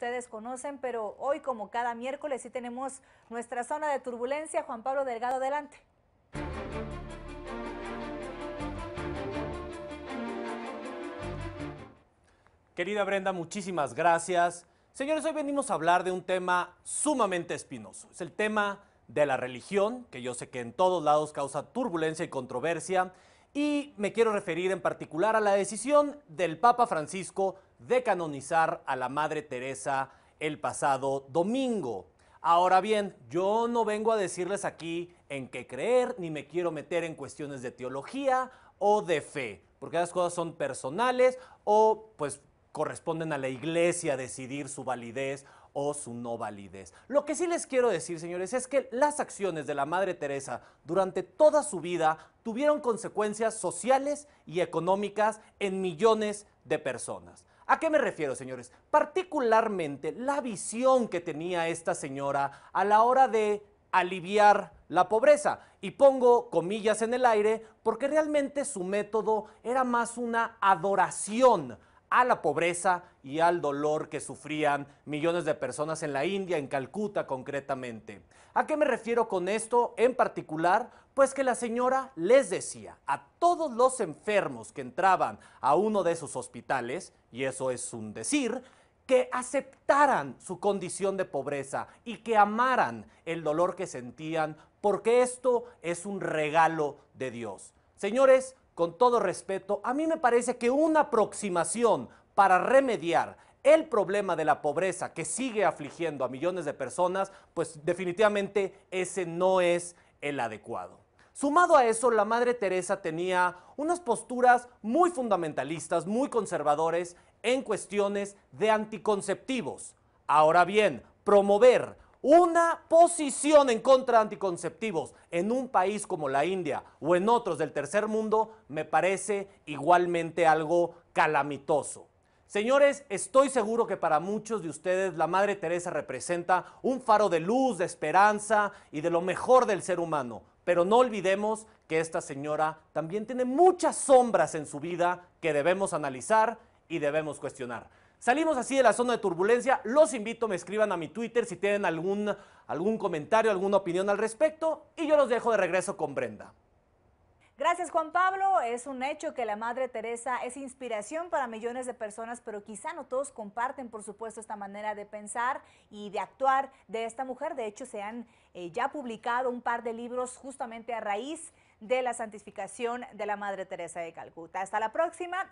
ustedes conocen, pero hoy como cada miércoles sí tenemos nuestra zona de turbulencia. Juan Pablo Delgado, adelante. Querida Brenda, muchísimas gracias. Señores, hoy venimos a hablar de un tema sumamente espinoso. Es el tema de la religión, que yo sé que en todos lados causa turbulencia y controversia, y me quiero referir en particular a la decisión del Papa Francisco de canonizar a la Madre Teresa el pasado domingo. Ahora bien, yo no vengo a decirles aquí en qué creer, ni me quiero meter en cuestiones de teología o de fe, porque las cosas son personales o pues corresponden a la iglesia decidir su validez o su no validez. Lo que sí les quiero decir, señores, es que las acciones de la Madre Teresa durante toda su vida tuvieron consecuencias sociales y económicas en millones de personas. ¿A qué me refiero, señores? Particularmente la visión que tenía esta señora a la hora de aliviar la pobreza. Y pongo comillas en el aire porque realmente su método era más una adoración a la pobreza y al dolor que sufrían millones de personas en la India, en Calcuta concretamente. ¿A qué me refiero con esto en particular? Pues que la señora les decía a todos los enfermos que entraban a uno de sus hospitales, y eso es un decir, que aceptaran su condición de pobreza y que amaran el dolor que sentían, porque esto es un regalo de Dios. Señores, con todo respeto, a mí me parece que una aproximación para remediar el problema de la pobreza que sigue afligiendo a millones de personas, pues definitivamente ese no es el adecuado. Sumado a eso, la Madre Teresa tenía unas posturas muy fundamentalistas, muy conservadores en cuestiones de anticonceptivos. Ahora bien, promover una posición en contra de anticonceptivos en un país como la India o en otros del tercer mundo me parece igualmente algo calamitoso. Señores, estoy seguro que para muchos de ustedes la Madre Teresa representa un faro de luz, de esperanza y de lo mejor del ser humano. Pero no olvidemos que esta señora también tiene muchas sombras en su vida que debemos analizar y debemos cuestionar. Salimos así de la zona de turbulencia. Los invito, me escriban a mi Twitter si tienen algún, algún comentario, alguna opinión al respecto. Y yo los dejo de regreso con Brenda. Gracias Juan Pablo, es un hecho que la Madre Teresa es inspiración para millones de personas, pero quizá no todos comparten por supuesto esta manera de pensar y de actuar de esta mujer. De hecho, se han eh, ya publicado un par de libros justamente a raíz de la santificación de la Madre Teresa de Calcuta. Hasta la próxima.